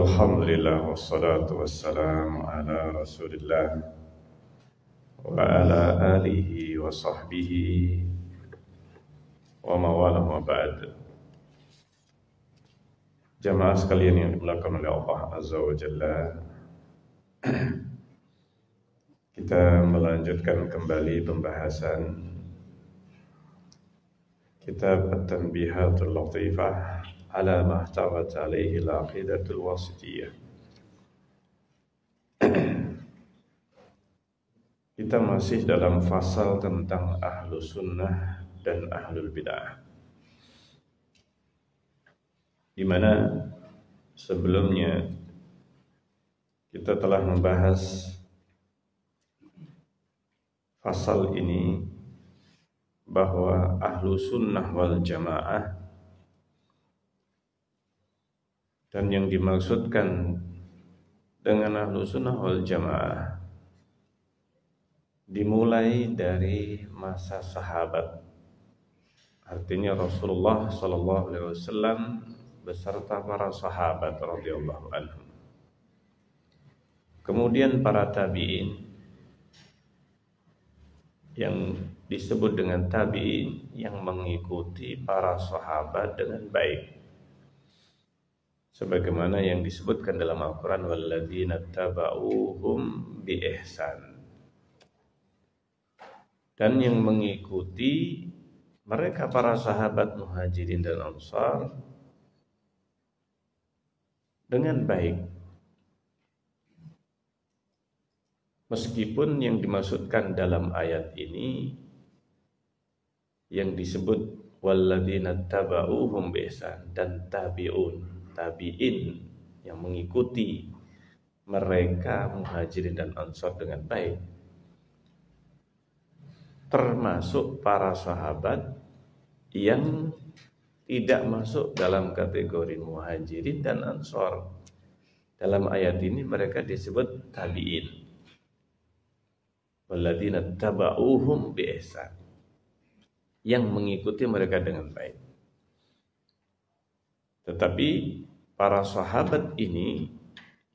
Alhamdulillah wassalatu wassalamu ala rasulillah wa ala alihi wa sahbihi wa mawala wa ba'd Jamaah sekalian yang dimulakan oleh Allah Azza wa Jalla Kita melanjutkan kembali pembahasan Kitab At-Tanbihatul Latifah على ما احتوت عليه العقيدة Kita masih dalam fasal tentang ahlu sunnah dan ahlul bid'ah di mana sebelumnya kita telah membahas fasal ini bahwa ahlu sunnah wal jamaah dan yang dimaksudkan dengan ahlu sunnah wal jamaah dimulai dari masa sahabat artinya Rasulullah Shallallahu Alaihi Wasallam beserta para sahabat radhiyallahu anhum kemudian para tabiin yang disebut dengan tabiin yang mengikuti para sahabat dengan baik sebagaimana yang disebutkan dalam Al-Qur'an walladzina tabauhum bi ihsan. Dan yang mengikuti mereka para sahabat Muhajirin dan Ansar dengan baik. Meskipun yang dimaksudkan dalam ayat ini yang disebut walladzina tabauhum bi ihsan dan tabi'un tabi'in yang mengikuti mereka muhajirin dan ansor dengan baik termasuk para sahabat yang tidak masuk dalam kategori muhajirin dan ansor dalam ayat ini mereka disebut tabi'in Waladina taba'uhum bi yang mengikuti mereka dengan baik tetapi para sahabat ini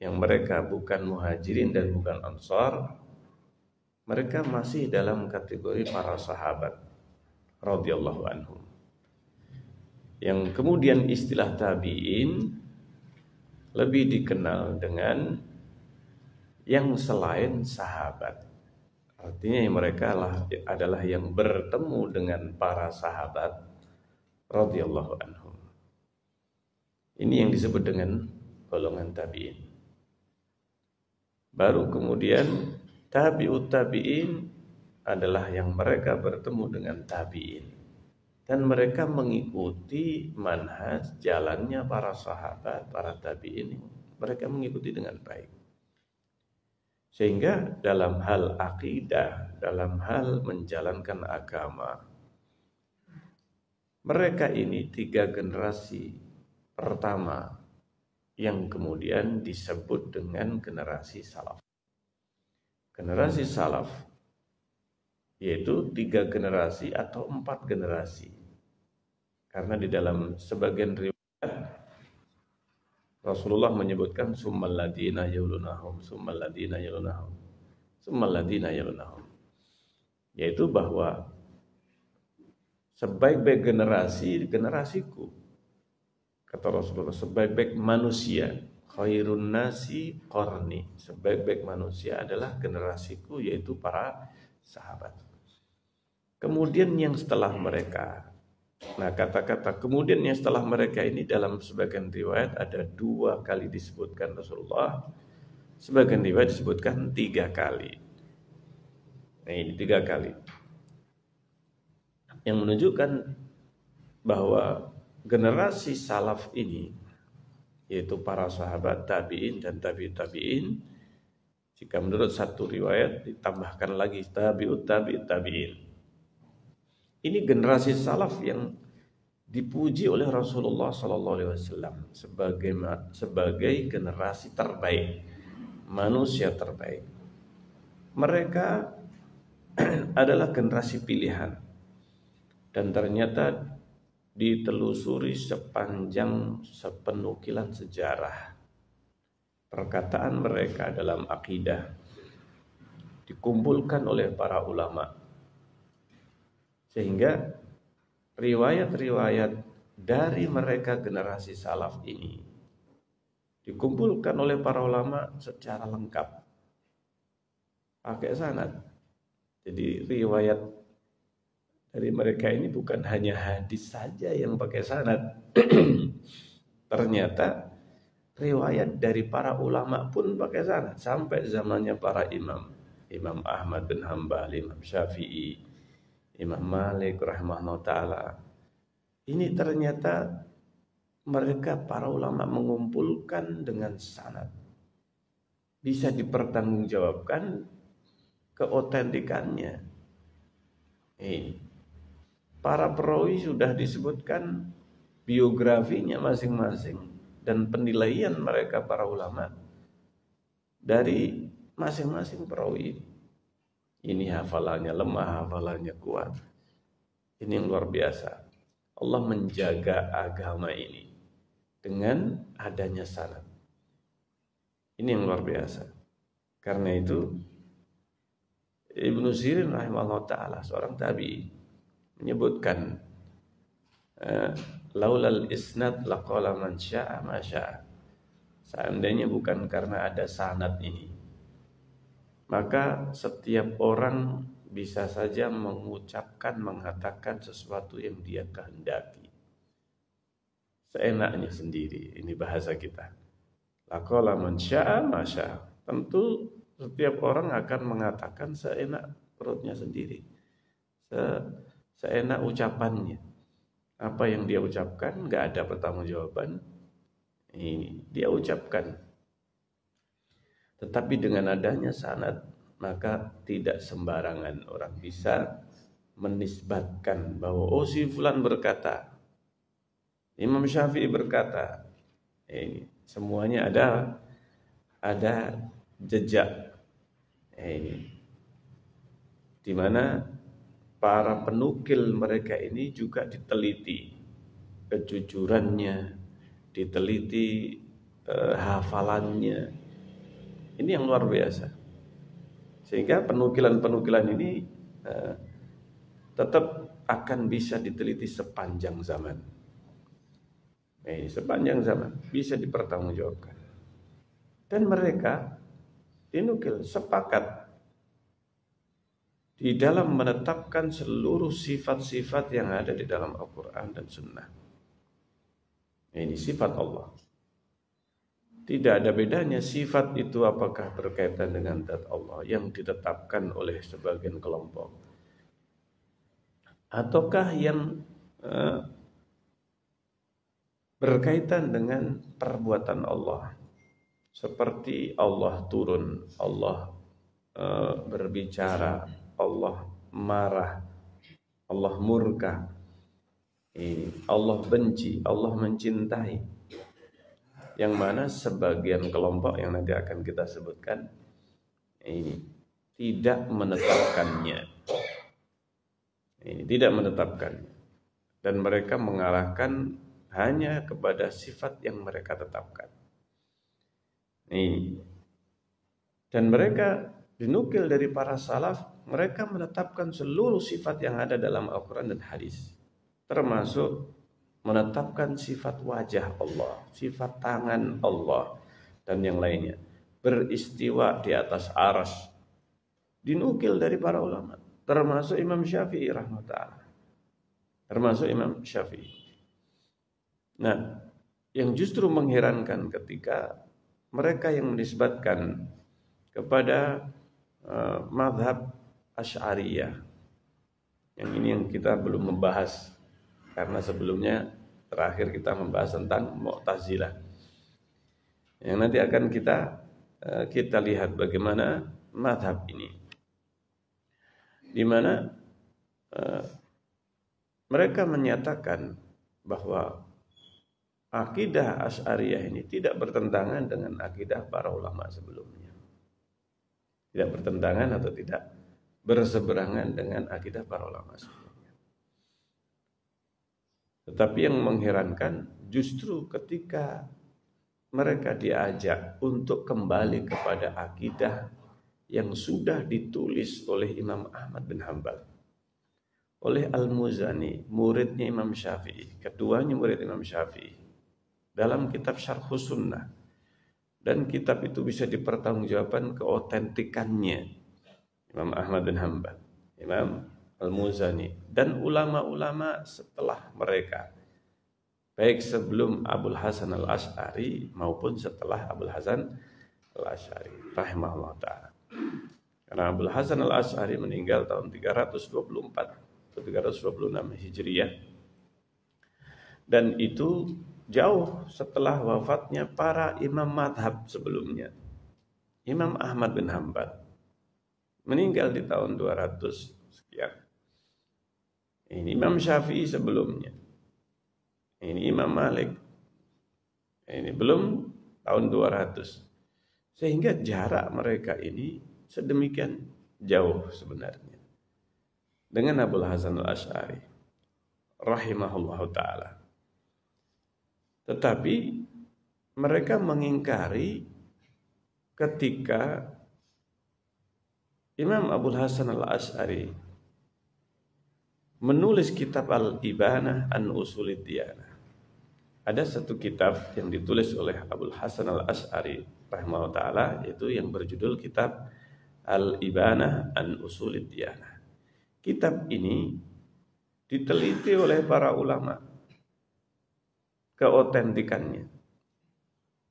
yang mereka bukan muhajirin dan bukan ansar mereka masih dalam kategori para sahabat radhiyallahu anhum yang kemudian istilah tabi'in lebih dikenal dengan yang selain sahabat artinya mereka adalah yang bertemu dengan para sahabat radhiyallahu anhum ini yang hmm. disebut dengan golongan tabi'in. Baru kemudian tabi'ut tabi'in adalah yang mereka bertemu dengan tabi'in dan mereka mengikuti manhaj jalannya para sahabat, para tabi'in. Mereka mengikuti dengan baik. Sehingga dalam hal akidah, dalam hal menjalankan agama, mereka ini tiga generasi pertama yang kemudian disebut dengan generasi salaf. Generasi salaf yaitu tiga generasi atau empat generasi. Karena di dalam sebagian riwayat Rasulullah menyebutkan summal ladina yulunahum summal ladina yulunahum summal ladina yulunahum yaitu bahwa sebaik-baik generasi generasiku Kata Rasulullah, sebaik-baik manusia khairun nasi korni. Sebaik-baik manusia adalah generasiku yaitu para sahabat. Kemudian yang setelah mereka. Nah kata-kata kemudian yang setelah mereka ini dalam sebagian riwayat ada dua kali disebutkan Rasulullah. Sebagian riwayat disebutkan tiga kali. Nah ini tiga kali. Yang menunjukkan bahwa generasi salaf ini yaitu para sahabat tabi'in dan tabiut tabi'in jika menurut satu riwayat ditambahkan lagi tabi'ut tabi'ut tabi'in ini generasi salaf yang dipuji oleh Rasulullah sallallahu alaihi wasallam sebagai sebagai generasi terbaik manusia terbaik mereka adalah generasi pilihan dan ternyata ditelusuri sepanjang sepenukilan sejarah. Perkataan mereka dalam akidah dikumpulkan oleh para ulama. Sehingga riwayat-riwayat dari mereka generasi salaf ini dikumpulkan oleh para ulama secara lengkap pakai sanad. Jadi riwayat jadi mereka ini bukan hanya hadis saja yang pakai sanad. Ternyata riwayat dari para ulama pun pakai sanad sampai zamannya para imam. Imam Ahmad bin Hanbal, Imam Syafi'i, Imam Malik rahimahullah taala. Ini ternyata mereka para ulama mengumpulkan dengan sanad. Bisa dipertanggungjawabkan keotentikannya. Ini para perawi sudah disebutkan biografinya masing-masing dan penilaian mereka para ulama dari masing-masing perawi ini. hafalannya lemah, hafalannya kuat. Ini yang luar biasa. Allah menjaga agama ini dengan adanya sanad. Ini yang luar biasa. Karena itu Ibnu Sirin rahimahullah taala seorang tabi menyebutkan eh, laulal isnad laqala man syaa ma syaa. Seandainya bukan karena ada sanad ini, maka setiap orang bisa saja mengucapkan, mengatakan sesuatu yang dia kehendaki. Seenaknya sendiri, ini bahasa kita. Laqala man syaa ma syaa. Tentu setiap orang akan mengatakan seenak perutnya sendiri. Se seenak hmm. ucapannya. Apa yang dia ucapkan nggak ada pertanggungjawaban. Ini dia ucapkan. Tetapi dengan adanya sanad maka tidak sembarangan orang bisa menisbatkan bahwa oh si fulan berkata Imam Syafi'i berkata eh, ini semuanya ada ada jejak ini eh, di mana para penukil mereka ini juga diteliti kejujurannya, diteliti eh, hafalannya. Ini yang luar biasa. Sehingga penukilan-penukilan ini eh, tetap akan bisa diteliti sepanjang zaman. Eh, sepanjang zaman bisa dipertanggungjawabkan. Dan mereka dinukil sepakat di dalam menetapkan seluruh sifat-sifat yang ada di dalam Al-Quran dan Sunnah. Ini sifat Allah. Tidak ada bedanya sifat itu apakah berkaitan dengan zat Allah yang ditetapkan oleh sebagian kelompok. Ataukah yang eh, berkaitan dengan perbuatan Allah. Seperti Allah turun, Allah eh, berbicara, Allah marah, Allah murka, Allah benci, Allah mencintai. Yang mana sebagian kelompok yang nanti akan kita sebutkan ini tidak menetapkannya. Ini tidak menetapkan, Dan mereka mengarahkan hanya kepada sifat yang mereka tetapkan. Ini. Dan mereka dinukil dari para salaf mereka menetapkan seluruh sifat yang ada dalam Al-Quran dan hadis. Termasuk menetapkan sifat wajah Allah, sifat tangan Allah, dan yang lainnya. Beristiwa di atas aras. Dinukil dari para ulama. Termasuk Imam Syafi'i rahmatullah. Termasuk Imam Syafi'i. Nah, yang justru mengherankan ketika mereka yang menisbatkan kepada uh, madhab Asy'ariyah. Yang ini yang kita belum membahas karena sebelumnya terakhir kita membahas tentang Mu'tazilah. Yang nanti akan kita eh, kita lihat bagaimana madhab ini. Di mana eh, mereka menyatakan bahwa akidah Asy'ariyah ini tidak bertentangan dengan akidah para ulama sebelumnya. Tidak bertentangan atau tidak berseberangan dengan akidah para ulama sebelumnya. Tetapi yang mengherankan justru ketika mereka diajak untuk kembali kepada akidah yang sudah ditulis oleh Imam Ahmad bin Hambal oleh Al-Muzani, muridnya Imam Syafi'i, keduanya murid Imam Syafi'i dalam kitab Syarhus Sunnah dan kitab itu bisa dipertanggungjawabkan keotentikannya Imam Ahmad bin Hanbal, Imam Al-Muzani dan ulama-ulama setelah mereka baik sebelum Abul Hasan Al-Asy'ari maupun setelah Abul Hasan Al-Asy'ari rahimahullah taala. Karena Abul Hasan Al-Asy'ari meninggal tahun 324 atau 326 Hijriah. Dan itu jauh setelah wafatnya para imam madhab sebelumnya. Imam Ahmad bin Hambal, meninggal di hmm. tahun 200 sekian. Ini Imam Syafi'i sebelumnya. Ini Imam Malik. Ini belum tahun 200. Sehingga jarak mereka ini sedemikian jauh sebenarnya. Dengan Abdul Hasan al-Ash'ari. Rahimahullah ta'ala. Tetapi mereka mengingkari ketika Imam Abu Hasan al-Ash'ari menulis kitab Al-Ibanah an Usulid Diana. Ada satu kitab yang ditulis oleh Abu Hasan al-Ash'ari rahimahullah ta'ala yaitu yang berjudul kitab Al-Ibanah an Usulid Diana. Kitab ini diteliti oleh para ulama keotentikannya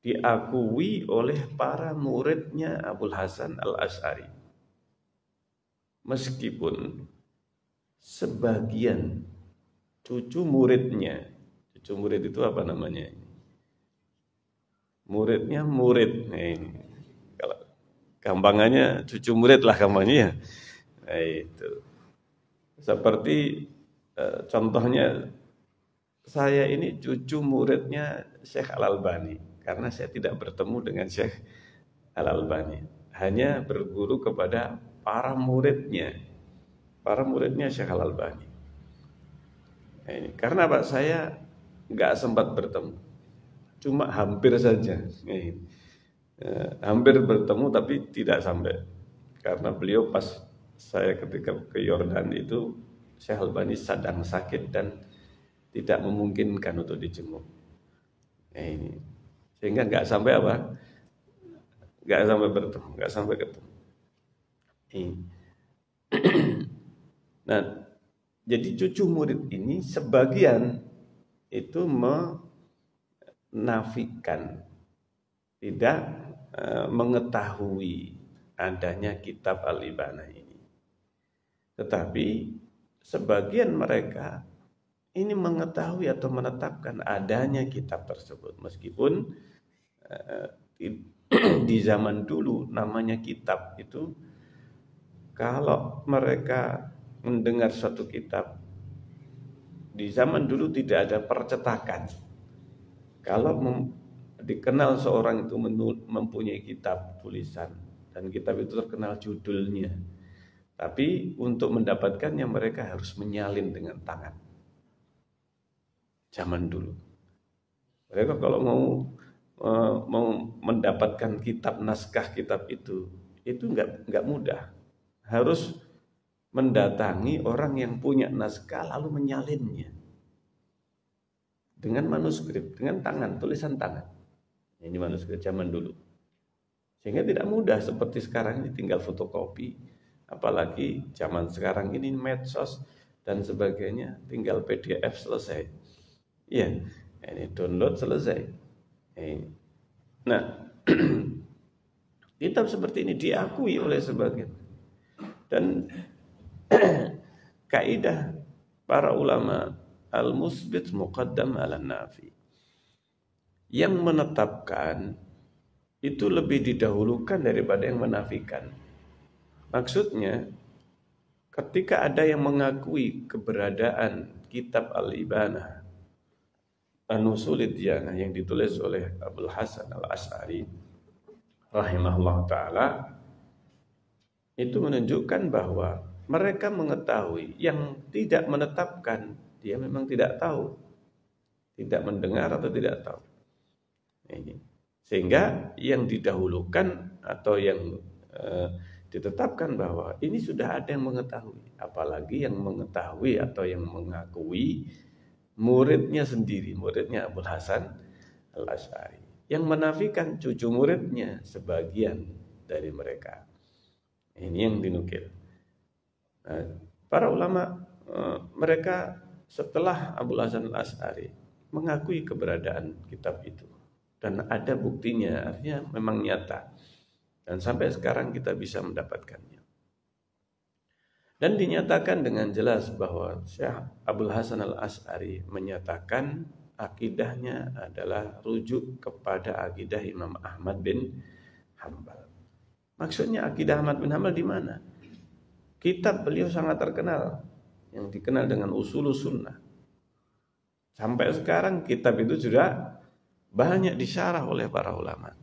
diakui oleh para muridnya Abu Hasan al-Ash'ari meskipun sebagian cucu muridnya cucu murid itu apa namanya muridnya murid nah, ini kalau gampangannya cucu murid lah ya nah, itu seperti eh, contohnya saya ini cucu muridnya Syekh Al Albani karena saya tidak bertemu dengan Syekh Al Albani hanya berguru kepada para muridnya para muridnya Syekh Al Albani nah, ini karena pak saya nggak sempat bertemu cuma hampir saja nah, ini. Eh, hampir bertemu tapi tidak sampai karena beliau pas saya ketika ke Yordan itu Syekh Albani sedang sakit dan tidak memungkinkan untuk dijenguk nah, ini sehingga nggak sampai apa nggak sampai bertemu nggak sampai ketemu Iya. nah, jadi cucu murid ini sebagian itu menafikan, tidak eh, mengetahui adanya kitab Al-Ibana ini. Tetapi sebagian mereka ini mengetahui atau menetapkan adanya kitab tersebut meskipun eh, di zaman dulu namanya kitab itu kalau mereka mendengar suatu kitab di zaman dulu tidak ada percetakan. Kalau dikenal seorang itu mempunyai kitab tulisan dan kitab itu terkenal judulnya. Tapi untuk mendapatkannya mereka harus menyalin dengan tangan. Zaman dulu. Mereka kalau mau e, mau mendapatkan kitab naskah kitab itu itu nggak nggak mudah harus mendatangi orang yang punya naskah lalu menyalinnya dengan manuskrip, dengan tangan, tulisan tangan. Nah, ini manuskrip zaman dulu. Sehingga tidak mudah seperti sekarang ini tinggal fotokopi, apalagi zaman sekarang ini medsos dan sebagainya, tinggal PDF selesai. Iya, ini download selesai. Nah, kitab seperti ini diakui oleh sebagian dan kaidah para ulama al-musbit muqaddam ala nafi. Yang menetapkan itu lebih didahulukan daripada yang menafikan. Maksudnya ketika ada yang mengakui keberadaan kitab al ibana Anusulid Diyanah yang ditulis oleh Abdul Hasan al-As'ari rahimahullah ta'ala itu menunjukkan bahwa mereka mengetahui yang tidak menetapkan dia memang tidak tahu tidak mendengar atau tidak tahu ini sehingga yang didahulukan atau yang eh, ditetapkan bahwa ini sudah ada yang mengetahui apalagi yang mengetahui atau yang mengakui muridnya sendiri muridnya Abdul Hasan Al Asy'ari yang menafikan cucu muridnya sebagian dari mereka ini yang dinukil. Nah, para ulama e, mereka setelah Abu Hasan Al As'ari mengakui keberadaan kitab itu dan ada buktinya artinya memang nyata dan sampai sekarang kita bisa mendapatkannya dan dinyatakan dengan jelas bahwa Syekh Abdul Hasan Al As'ari menyatakan akidahnya adalah rujuk kepada akidah Imam Ahmad bin Hambal Maksudnya akidah Ahmad bin Hamal di mana? Kitab beliau sangat terkenal yang dikenal dengan usul sunnah. Sampai sekarang kitab itu sudah banyak disyarah oleh para ulama.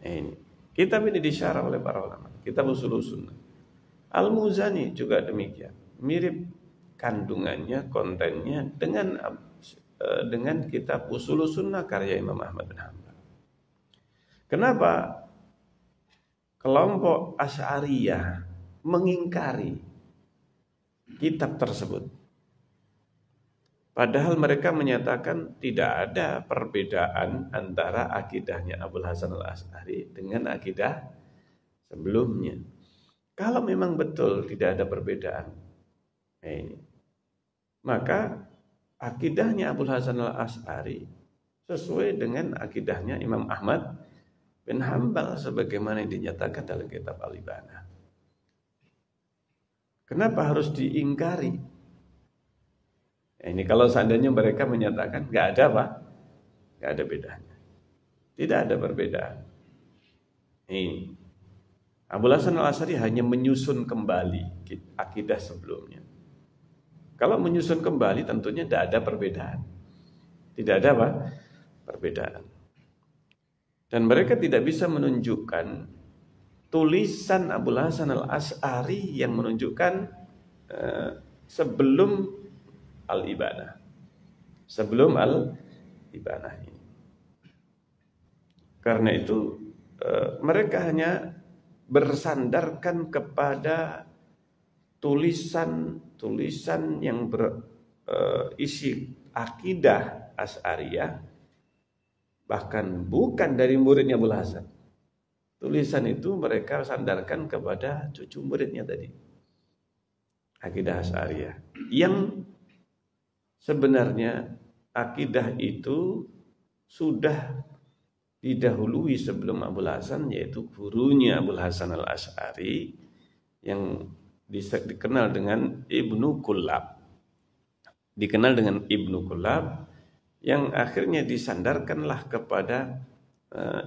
Ini kitab ini disyarah oleh para ulama. Kitab usul sunnah. Al Muzani juga demikian, mirip kandungannya, kontennya dengan e, dengan kitab usul sunnah karya Imam Ahmad bin Hanbal. Kenapa kelompok Asy'ariyah mengingkari kitab tersebut. Padahal mereka menyatakan tidak ada perbedaan antara akidahnya Abul Hasan al-As'ari dengan akidah sebelumnya. Kalau memang betul tidak ada perbedaan, eh, maka akidahnya Abul Hasan al-As'ari sesuai dengan akidahnya Imam Ahmad bin Hambal sebagaimana yang dinyatakan dalam kitab Al-Ibana. Kenapa harus diingkari? ini kalau seandainya mereka menyatakan nggak ada apa, nggak ada bedanya, tidak ada perbedaan. Ini Abu Hasan Al Asari hanya menyusun kembali akidah sebelumnya. Kalau menyusun kembali tentunya tidak ada perbedaan, tidak ada apa perbedaan. Dan mereka tidak bisa menunjukkan tulisan Abu Hasan al-As'ari yang menunjukkan uh, sebelum al ibadah Sebelum al ibadah ini. Karena itu uh, mereka hanya bersandarkan kepada tulisan-tulisan yang berisi eh, uh, akidah As'ariyah bahkan bukan dari muridnya Abu Hasan. Tulisan itu mereka sandarkan kepada cucu muridnya tadi. Akidah asyariah yang sebenarnya akidah itu sudah didahului sebelum Abu Hasan yaitu gurunya Abu Hasan al Ashari yang dikenal dengan Ibnu Kulab dikenal dengan Ibnu Kulab yang akhirnya disandarkanlah kepada uh,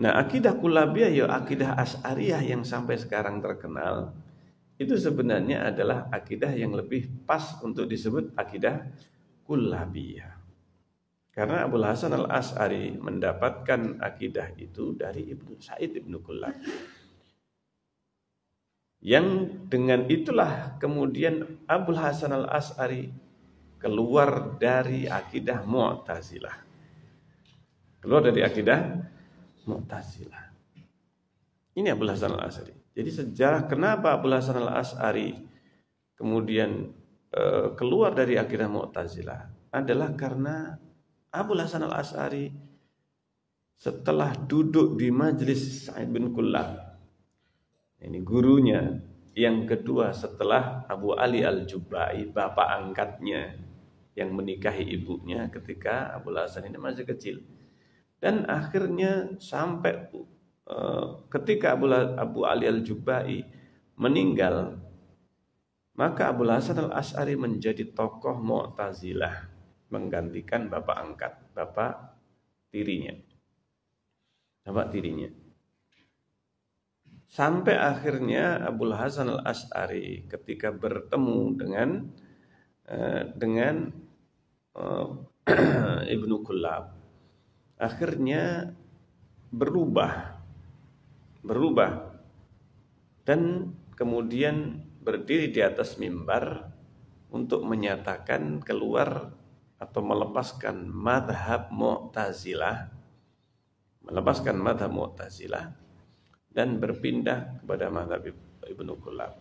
Nah, akidah kulabiyah, ya akidah as'ariyah yang sampai sekarang terkenal itu sebenarnya adalah akidah yang lebih pas untuk disebut akidah kulabiyah. Karena Abu Hasan al-As'ari mendapatkan akidah itu dari Ibnu Said Ibnu Kulab, Yang dengan itulah kemudian Abu Hasan al-As'ari keluar dari akidah Mu'tazilah. Keluar dari akidah Mu'tazilah. Ini Abu Hasan Al-As'ari. Jadi sejarah kenapa Abu Hasan Al-As'ari kemudian e, keluar dari akidah Mu'tazilah adalah karena Abu Hasan Al-As'ari setelah duduk di majelis Sa'id bin Kullah ini gurunya yang kedua setelah Abu Ali Al-Jubai bapak angkatnya yang menikahi ibunya ketika Abu Hasan ini masih kecil. Dan akhirnya sampai uh, ketika Abu, Abu Ali al-Jubai meninggal, maka Abu Hasan al-As'ari menjadi tokoh Mu'tazilah, menggantikan bapak angkat, bapak tirinya. Bapak tirinya. Sampai akhirnya Abu Hasan al-As'ari ketika bertemu dengan eh, dengan Ehm, Ibnu Kulab akhirnya berubah berubah dan kemudian berdiri di atas mimbar untuk menyatakan keluar atau melepaskan madhab Mu'tazilah melepaskan madhab Mu'tazilah dan berpindah kepada madhab Ibnu Kulab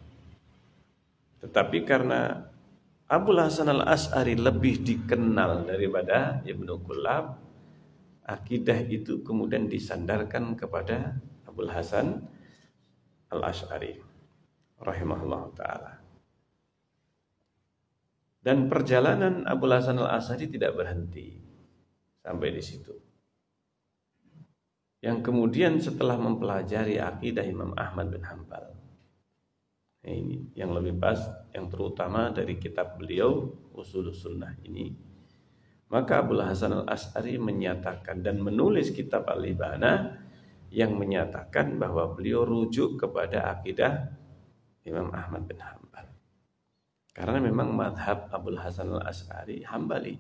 tetapi karena Abu Hasan al As'ari lebih dikenal daripada Ibnu Kulab. Akidah itu kemudian disandarkan kepada Abu Hasan al As'ari rahimahullah taala. Dan perjalanan Abu Hasan al As'ari tidak berhenti sampai di situ. Yang kemudian setelah mempelajari akidah Imam Ahmad bin Hambal, Nah, ini yang lebih pas yang terutama dari kitab beliau usul sunnah ini maka Abu Hasan al Asari menyatakan dan menulis kitab al Ibana yang menyatakan bahwa beliau rujuk kepada akidah Imam Ahmad bin Hambal karena memang madhab Abu Hasan al Asari Hambali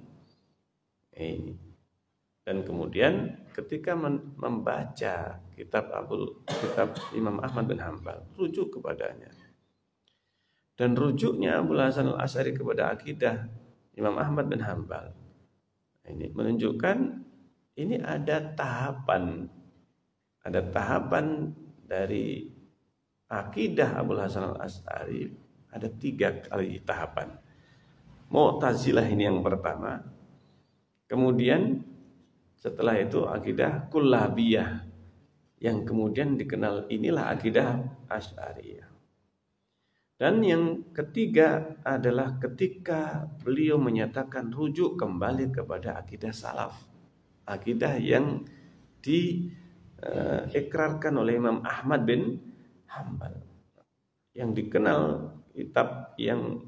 eh, ini dan kemudian ketika membaca kitab Abu kitab Imam Ahmad bin Hambal rujuk kepadanya dan rujuknya Abu Hasan al Asari kepada akidah Imam Ahmad bin Hambal. Ini menunjukkan ini ada tahapan, ada tahapan dari akidah Abu Hasan al Asari ada tiga kali tahapan. mau Mu'tazilah ini yang pertama. Kemudian setelah itu akidah kullabiyah yang kemudian dikenal inilah akidah Asy'ariyah. Dan yang ketiga adalah ketika beliau menyatakan rujuk kembali kepada akidah salaf. Akidah yang diikrarkan eh, e, oleh Imam Ahmad bin Hambal. Yang dikenal kitab yang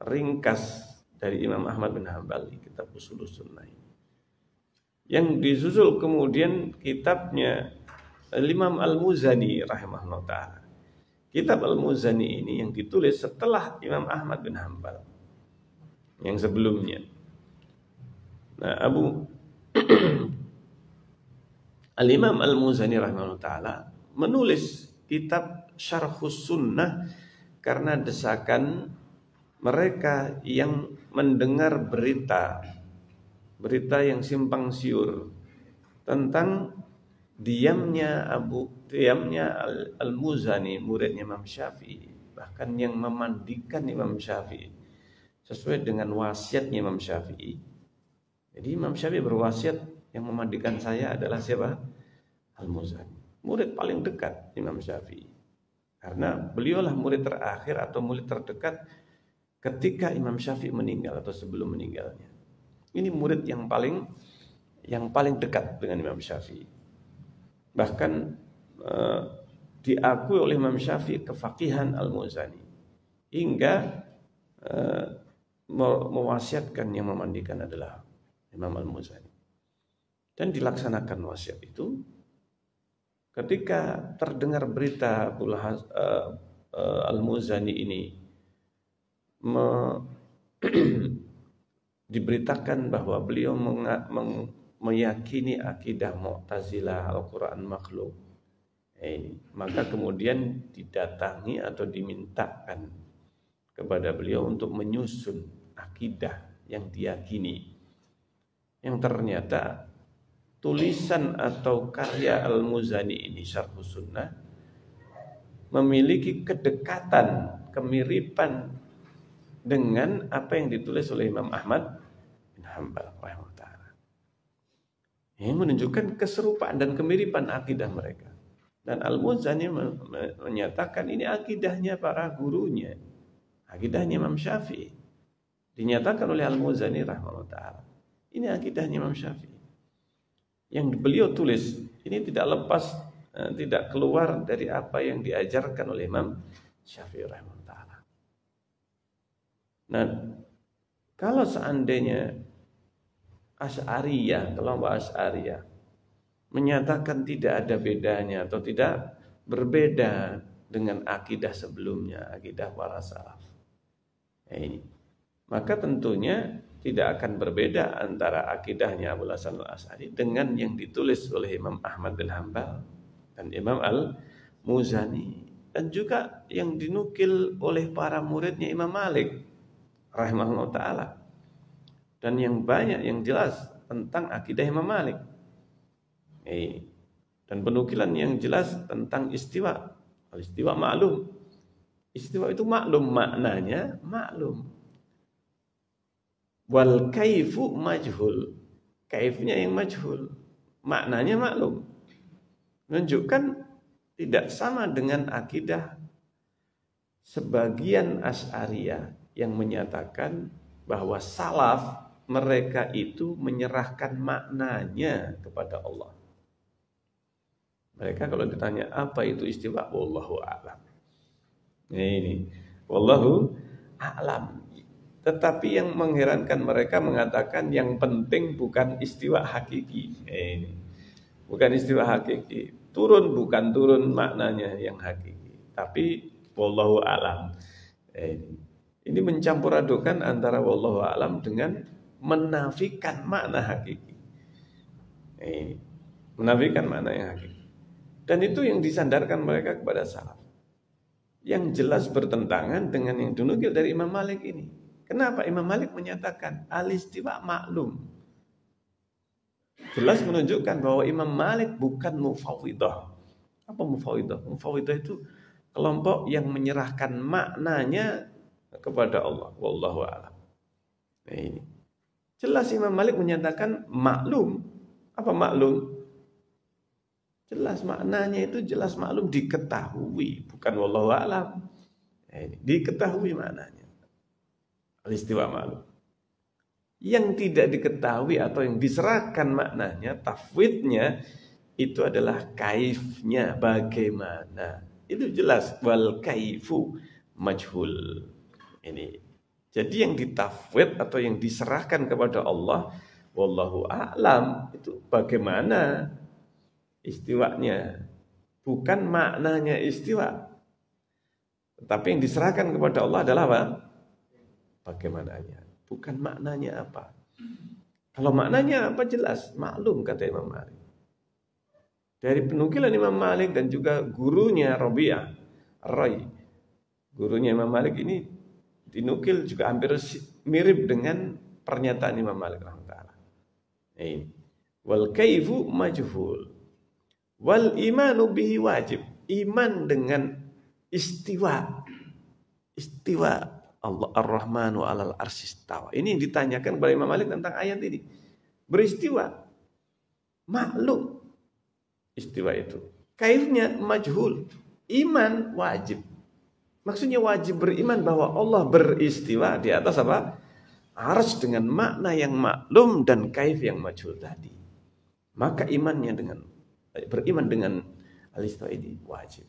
ringkas dari Imam Ahmad bin Hambal, kitab Usul Sunnah. Yang disusul kemudian kitabnya Imam Al-Muzani rahimahullah ta'ala Kitab Al-Muzani ini yang ditulis setelah Imam Ahmad bin Hambal yang sebelumnya. Nah, Abu Al-Imam Al-Muzani rahimahullah taala menulis kitab Syarhus Sunnah karena desakan mereka yang mendengar berita berita yang simpang siur tentang diamnya Abu qiyamnya Al-Muzani, muridnya Imam Syafi'i, bahkan yang memandikan Imam Syafi'i sesuai dengan wasiatnya Imam Syafi'i. Jadi Imam Syafi'i berwasiat yang memandikan saya adalah siapa? Al-Muzani. Murid paling dekat Imam Syafi'i. Karena beliaulah murid terakhir atau murid terdekat ketika Imam Syafi'i meninggal atau sebelum meninggalnya. Ini murid yang paling yang paling dekat dengan Imam Syafi'i. Bahkan Eh, diakui oleh Imam Syafi'i kefakihan Al-Muzani hingga e, mewasiatkan yang memandikan adalah Imam Al-Muzani. Dan dilaksanakan wasiat itu ketika terdengar berita Abdullah eh, Al-Muzani ini me diberitakan bahwa beliau meyakini akidah Mu'tazilah Al-Qur'an makhluk eh, maka kemudian didatangi atau dimintakan kepada beliau untuk menyusun akidah yang diyakini yang ternyata tulisan atau karya Al-Muzani ini Syarh Sunnah memiliki kedekatan, kemiripan dengan apa yang ditulis oleh Imam Ahmad bin Hanbal rahimahullah. Yang menunjukkan keserupaan dan kemiripan akidah mereka. Dan Al-Muzani menyatakan ini akidahnya para gurunya. Akidahnya Imam Syafi'i. Dinyatakan oleh Al-Muzani rahimahullah ta'ala. Ini akidahnya Imam Syafi'i. Yang beliau tulis ini tidak lepas, e, tidak keluar dari apa yang diajarkan oleh Imam Syafi'i rahimahullah ta'ala. Nah, kalau seandainya As'ariyah, kelompok As'ariyah menyatakan tidak ada bedanya atau tidak berbeda dengan akidah sebelumnya, akidah para salaf. Nah, ini. Maka tentunya tidak akan berbeda antara akidahnya Abu Hasan al Asadi dengan yang ditulis oleh Imam Ahmad bin Hambal dan Imam al-Muzani dan juga yang dinukil oleh para muridnya Imam Malik rahimahullah taala dan yang banyak yang jelas tentang akidah Imam Malik eh, dan penukilan yang jelas tentang istiwa. Istiwa maklum. Istiwa itu maklum maknanya maklum. Wal kaifu majhul. Kaifnya yang majhul. Maknanya maklum. Menunjukkan tidak sama dengan akidah sebagian Asy'ariyah yang menyatakan bahwa salaf mereka itu menyerahkan maknanya kepada Allah. Mereka kalau ditanya apa itu istiwa, wallahu a'lam. Ya, ini, wallahu a'lam. Tetapi yang mengherankan mereka mengatakan yang penting bukan istiwa hakiki. Ya, ini. Bukan istiwa hakiki. Turun bukan turun maknanya yang hakiki. Tapi wallahu alam. Ya, ini. Ini mencampur adukan antara wallahu alam dengan menafikan makna hakiki. Ini. Menafikan makna yang hakiki. Dan itu yang disandarkan mereka kepada salaf. Yang jelas bertentangan dengan yang dinukil dari Imam Malik ini. Kenapa Imam Malik menyatakan alistiwa maklum? Jelas menunjukkan bahwa Imam Malik bukan mufawidah. Apa mufawidah? Mufawidah itu kelompok yang menyerahkan maknanya kepada Allah. Wallahu a'lam. Nah ini. Jelas Imam Malik menyatakan maklum. Apa maklum? Jelas maknanya itu jelas maklum diketahui, bukan wallahu alam. Nah, ini, diketahui maknanya. peristiwa maklum. Yang tidak diketahui atau yang diserahkan maknanya, tafwidnya itu adalah kaifnya bagaimana. Itu jelas wal kaifu majhul. Ini. Jadi yang ditafwid atau yang diserahkan kepada Allah wallahu a'lam itu bagaimana istiwanya. Bukan maknanya istiwa. Tapi yang diserahkan kepada Allah adalah apa? Bagaimananya. Bukan maknanya apa. Kalau maknanya apa jelas, maklum kata Imam Malik. Dari penukilan Imam Malik dan juga gurunya Robiah, Roy. Gurunya Imam Malik ini dinukil juga hampir mirip dengan pernyataan Imam Malik rahimahullah. Wal kaifu majhul. Wal imanu bihi wajib. Iman dengan istiwa. Istiwa Allah Ar-Rahmanu alal arsistawa. Ini yang ditanyakan kepada Imam Malik tentang ayat ini. Beristiwa. Maklum istiwa itu. Kaifnya majhul. Iman wajib. Maksudnya wajib beriman bahwa Allah beristiwa di atas apa? harus dengan makna yang maklum dan kaif yang majhul tadi. Maka imannya dengan beriman dengan al ini wajib.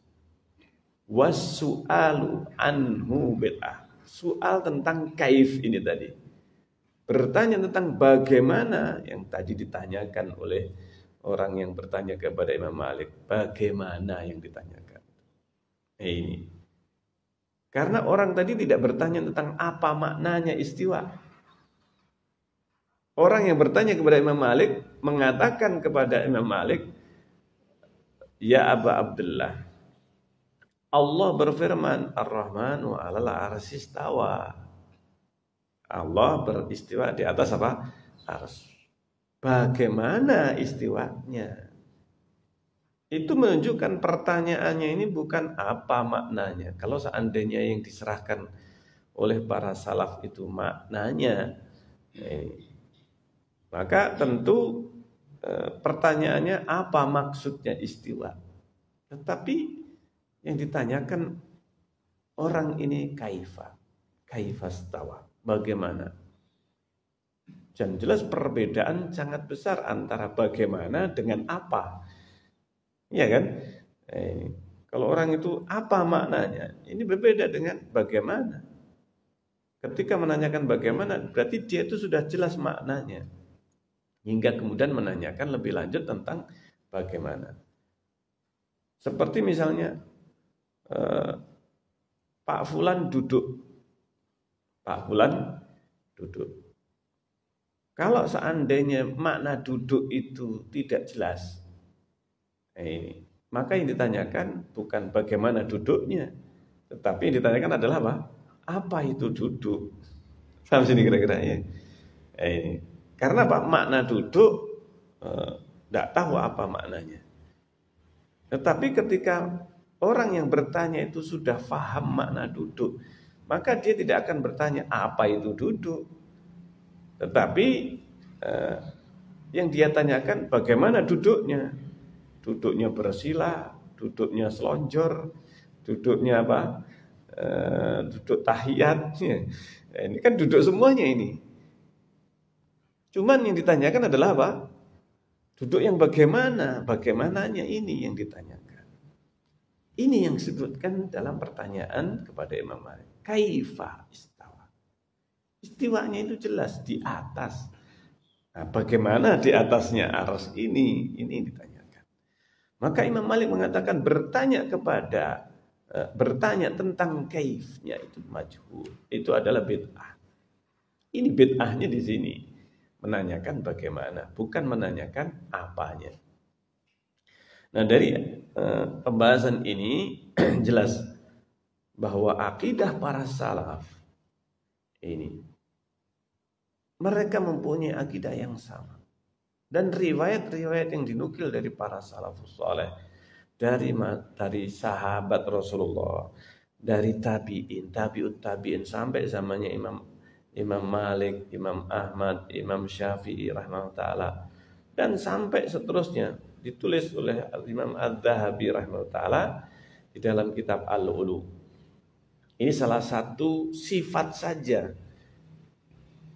Wasu'alu anhu bid'ah. Soal tentang kaif ini tadi. Bertanya tentang bagaimana yang tadi ditanyakan oleh orang yang bertanya kepada Imam Malik. Bagaimana yang ditanyakan? Eh, ini. Karena orang tadi tidak bertanya tentang apa maknanya istiwa. Orang yang bertanya kepada Imam Malik mengatakan kepada Imam Malik, Ya Aba Abdullah. Allah berfirman, Ar-Rahman wa alal arsistawa. Allah beristiwa di atas apa? Ars. Bagaimana istiwanya? Itu menunjukkan pertanyaannya ini bukan apa maknanya. Kalau seandainya yang diserahkan oleh para salaf itu maknanya, eh, maka tentu Eh, pertanyaannya apa maksudnya istiwa? Tetapi yang ditanyakan orang ini kaifa, kaifa stawa, bagaimana? Dan jelas perbedaan sangat besar antara bagaimana dengan apa. Iya kan? Eh, kalau orang itu apa maknanya? Ini berbeda dengan bagaimana. Ketika menanyakan bagaimana, berarti dia itu sudah jelas maknanya hingga kemudian menanyakan lebih lanjut tentang bagaimana. Seperti misalnya eh, Pak Fulan duduk, Pak Fulan duduk. Kalau seandainya makna duduk itu tidak jelas, nah eh, ini maka yang ditanyakan bukan bagaimana duduknya, tetapi yang ditanyakan adalah apa? Apa itu duduk? Sampai sini kira-kira ya. Eh, ini karena apa? Makna duduk tidak eh, tahu apa maknanya. Tetapi ketika orang yang bertanya itu sudah faham makna duduk, maka dia tidak akan bertanya apa itu duduk. Tetapi eh, yang dia tanyakan bagaimana duduknya. Duduknya bersila, duduknya selonjor, duduknya apa? Eh, duduk tahiyat. ini kan duduk semuanya ini. Cuman yang ditanyakan adalah apa? Duduk yang bagaimana? Bagaimananya ini yang ditanyakan. Ini yang disebutkan dalam pertanyaan kepada Imam Malik. Kaifa istawa. Istiwanya itu jelas di atas. Nah, bagaimana di atasnya aras ini? Ini yang ditanyakan. Maka Imam Malik mengatakan bertanya kepada eh, bertanya tentang kaifnya itu majhul. Itu adalah bid'ah. Ini bid'ahnya di sini. Menanyakan bagaimana, bukan menanyakan apanya. Nah, dari uh, pembahasan ini jelas bahwa akidah para salaf ini mereka mempunyai akidah yang sama dan riwayat-riwayat yang dinukil dari para salafus saleh dari dari sahabat Rasulullah dari tabiin tabiut tabiin sampai zamannya Imam Imam Malik, Imam Ahmad, Imam Syafi'i rahimahullah taala dan sampai seterusnya ditulis oleh Imam ad dzahabi rahimahullah taala di dalam kitab Al-Ulu. Ini salah satu sifat saja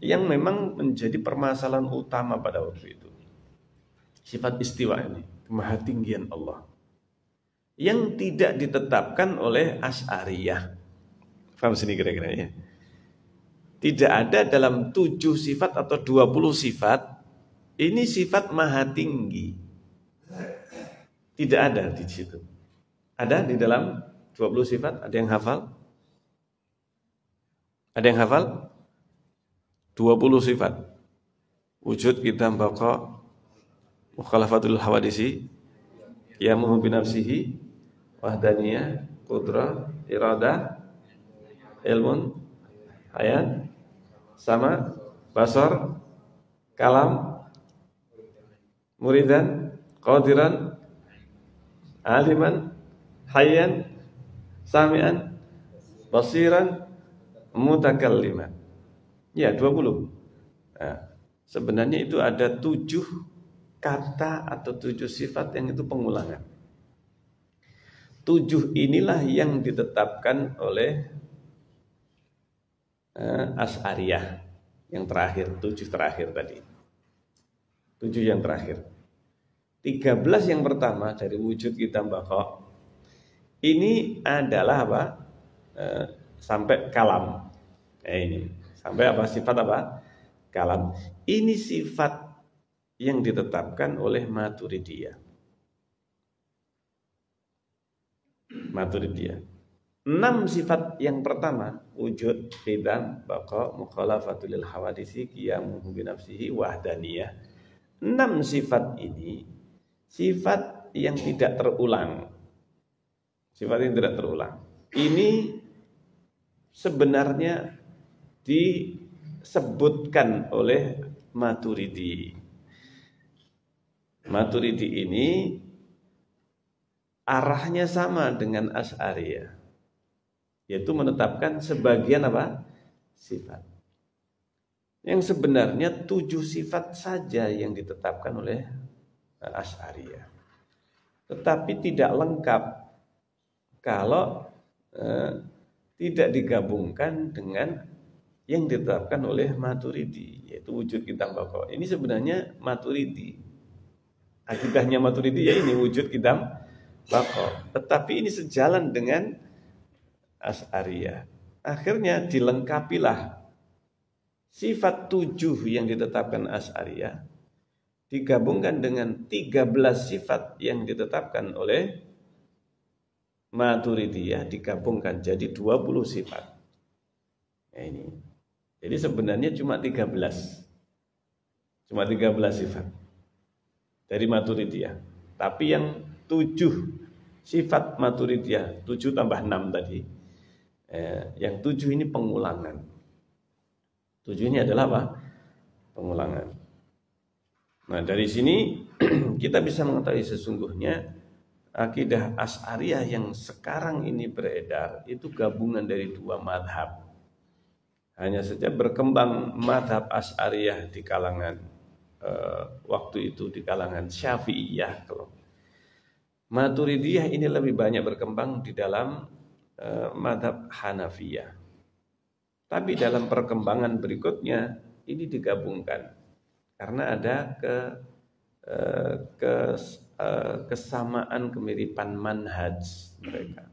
yang memang menjadi permasalahan utama pada waktu itu. Sifat istiwa ini, kemahatinggian Allah. Yang tidak ditetapkan oleh As'ariyah. Faham sini kira-kiranya? kira tidak ada dalam tujuh sifat atau dua puluh sifat ini sifat maha tinggi. Tidak ada di situ. Ada di dalam dua puluh sifat? Ada yang hafal? Ada yang hafal? Dua puluh sifat. Wujud kita bako mukhalafatul hawadisi qiyamuhu nafsihi, wahdaniyah kudra irada, ilmun hayat sama basar, kalam, muridan, qadiran, aliman, hayyan, samian, basiran, mutakalliman. Ya, 20. Nah, sebenarnya itu ada tujuh kata atau tujuh sifat yang itu pengulangan. Tujuh inilah yang ditetapkan oleh Eh, As'ariyah yang terakhir, tujuh terakhir tadi. Tujuh yang terakhir. Tiga belas yang pertama dari wujud kita Mbak kok ini adalah apa? E, sampai kalam. Eh, ini sampai apa sifat apa? Kalam. Ini sifat yang ditetapkan oleh Maturidiyah. Maturidiyah enam sifat yang pertama wujud hidam baqa mukhalafatul fatulil hawadisi qiyamuhu bi nafsihi wahdaniyah enam sifat ini sifat yang tidak terulang sifat yang tidak terulang ini sebenarnya disebutkan oleh Maturidi Maturidi ini arahnya sama dengan As'ariyah yaitu menetapkan sebagian apa sifat yang sebenarnya tujuh sifat saja yang ditetapkan oleh eh, Asharia tetapi tidak lengkap kalau eh, tidak digabungkan dengan yang ditetapkan oleh Maturidi yaitu wujud kitab pokok ini sebenarnya Maturidi akidahnya Maturidi ya ini wujud kitab pokok tetapi ini sejalan dengan As'ariyah. Akhirnya dilengkapilah sifat tujuh yang ditetapkan As'ariyah digabungkan dengan 13 sifat yang ditetapkan oleh Maturidiyah digabungkan jadi 20 sifat. Nah, ini. Jadi sebenarnya cuma 13. Cuma 13 sifat dari Maturidiyah. Tapi yang 7 sifat Maturidiyah, 7 tambah 6 tadi eh, yang tujuh ini pengulangan. Tujuh ini adalah apa? Pengulangan. Nah dari sini kita bisa mengetahui sesungguhnya akidah as'ariyah yang sekarang ini beredar itu gabungan dari dua madhab. Hanya saja berkembang madhab as'ariyah di kalangan eh, waktu itu di kalangan syafi'iyah kalau Maturidiyah ini lebih banyak berkembang di dalam Eh, madhab Hanafiyah. Tapi dalam perkembangan berikutnya ini digabungkan karena ada ke, eh, ke eh, kesamaan kemiripan manhaj mereka.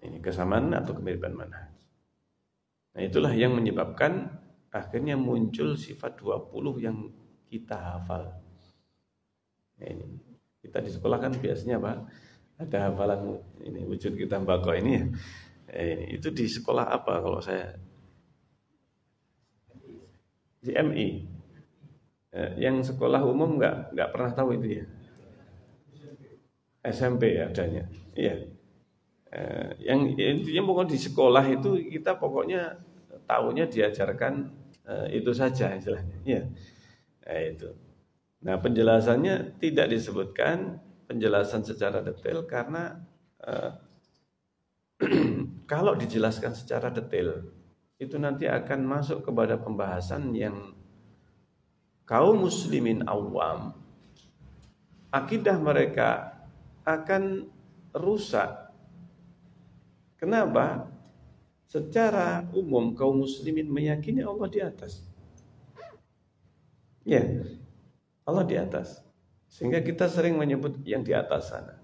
Ini kesamaan atau kemiripan manhaj. Nah, itulah yang menyebabkan akhirnya muncul sifat 20 yang kita hafal. ini kita di sekolah kan biasanya Pak ada hafalan ini wujud kita bako ini ya. Eh, itu di sekolah apa kalau saya di MI eh, yang sekolah umum nggak nggak pernah tahu itu ya SMP ya adanya iya eh, yang intinya pokoknya di sekolah itu kita pokoknya tahunya diajarkan eh, itu saja istilahnya ya itu nah penjelasannya tidak disebutkan penjelasan secara detail karena uh, kalau dijelaskan secara detail itu nanti akan masuk kepada pembahasan yang kaum muslimin awam akidah mereka akan rusak. Kenapa? Secara umum kaum muslimin meyakini Allah di atas. Ya, Allah di atas. Sehingga kita sering menyebut yang di atas sana.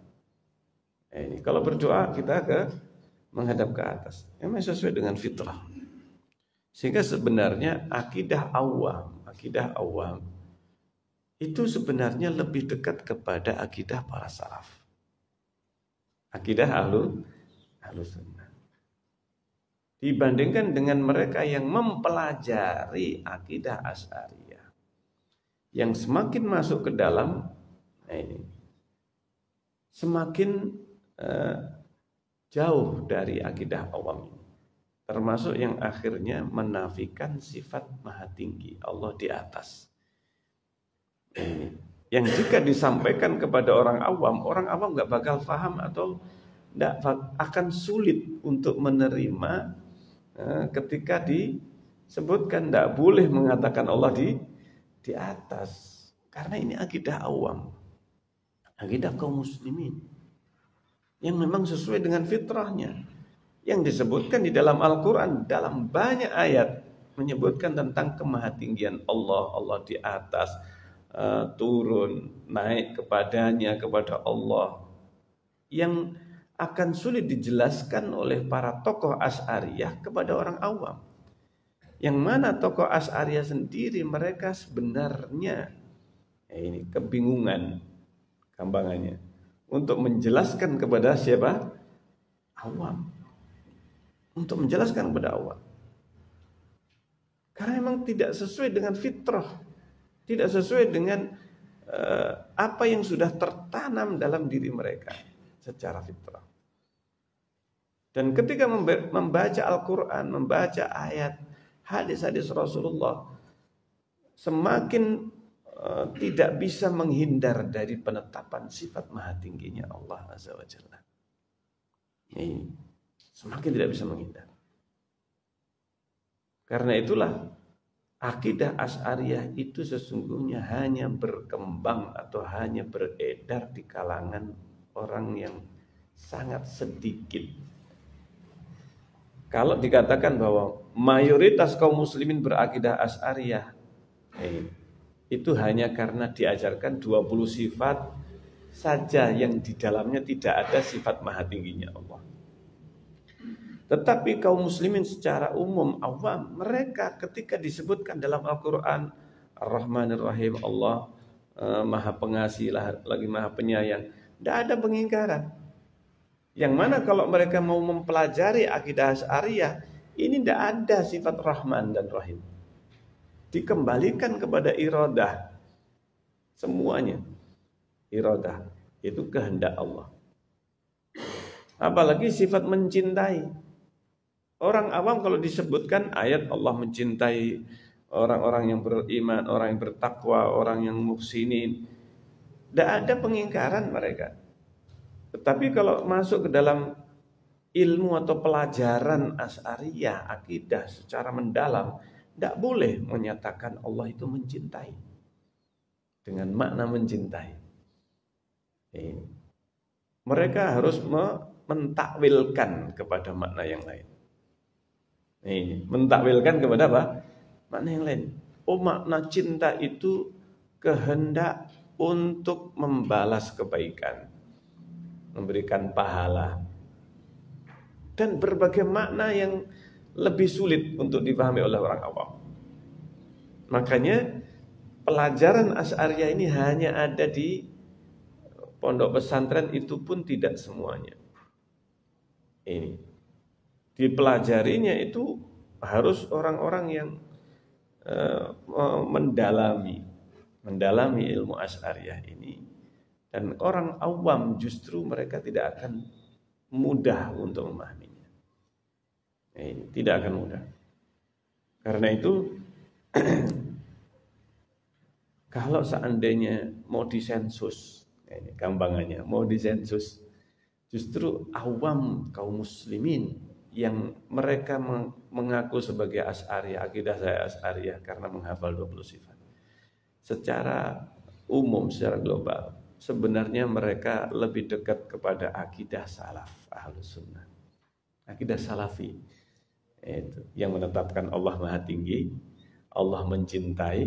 Nah, ini kalau berdoa kita ke menghadap ke atas. Memang sesuai dengan fitrah. Sehingga sebenarnya akidah awam, akidah awam itu sebenarnya lebih dekat kepada akidah para salaf. Akidah ahlu, ahlu sunnah. Dibandingkan dengan mereka yang mempelajari akidah as'ariyah. Yang semakin masuk ke dalam Nah ini semakin eh, jauh dari akidah awam ini. Termasuk yang akhirnya menafikan sifat maha tinggi Allah di atas. Ini. Yang jika disampaikan kepada orang awam, orang awam nggak bakal paham atau tidak akan sulit untuk menerima eh, ketika disebutkan tidak boleh mengatakan Allah di di atas karena ini akidah awam Akidah kaum muslimin yang memang sesuai dengan fitrahnya yang disebutkan di dalam Al-Quran dalam banyak ayat menyebutkan tentang kemahatinggian Allah Allah di atas uh, turun naik kepadanya kepada Allah yang akan sulit dijelaskan oleh para tokoh As'ariyah kepada orang awam yang mana tokoh As'ariyah sendiri mereka sebenarnya ya ini kebingungan gampangannya untuk menjelaskan kepada siapa awam untuk menjelaskan kepada awam karena memang tidak sesuai dengan fitrah tidak sesuai dengan uh, apa yang sudah tertanam dalam diri mereka secara fitrah dan ketika membaca Al-Quran, membaca ayat, hadis-hadis Rasulullah, semakin Eh, tidak bisa menghindar dari penetapan sifat maha tingginya Allah Azza wa Jalla. Ini semakin tidak bisa menghindar. Karena itulah akidah asyariah itu sesungguhnya hanya berkembang atau hanya beredar di kalangan orang yang sangat sedikit. Kalau dikatakan bahwa mayoritas kaum muslimin berakidah asariyah, eh, itu hanya karena diajarkan 20 sifat saja yang di dalamnya tidak ada sifat maha tingginya Allah. Tetapi kaum muslimin secara umum awam mereka ketika disebutkan dalam Al-Qur'an ar ar Rahim Allah eh, Maha Pengasih lagi Maha Penyayang, tidak ada pengingkaran. Yang mana kalau mereka mau mempelajari akidah Asy'ariyah, ini tidak ada sifat Rahman dan Rahim dikembalikan kepada irodah semuanya irodah itu kehendak Allah apalagi sifat mencintai orang awam kalau disebutkan ayat Allah mencintai orang-orang yang beriman orang yang bertakwa orang yang muksinin tidak ada pengingkaran mereka tetapi kalau masuk ke dalam ilmu atau pelajaran as'ariyah akidah secara mendalam tidak boleh menyatakan Allah itu mencintai. Dengan makna mencintai. Ini. Mereka harus mentakwilkan kepada makna yang lain. Ini, mentakwilkan kepada apa? Makna yang lain. Oh makna cinta itu kehendak untuk membalas kebaikan. Memberikan pahala. Dan berbagai makna yang lebih sulit untuk dipahami oleh orang awam. Makanya pelajaran Asy'ariyah ini hanya ada di pondok pesantren itu pun tidak semuanya. Ini dipelajarinya itu harus orang-orang yang uh, mendalami mendalami ilmu asyariah ini dan orang awam justru mereka tidak akan mudah untuk memahami eh, tidak akan mudah. Karena itu kalau seandainya mau disensus, eh, gampangannya mau disensus, justru awam kaum muslimin yang mereka mengaku sebagai asyariah, akidah saya asyariah karena menghafal 20 sifat. Secara umum, secara global, sebenarnya mereka lebih dekat kepada akidah salaf, ahlus sunnah. Akidah salafi itu yang menetapkan Allah Maha Tinggi, Allah mencintai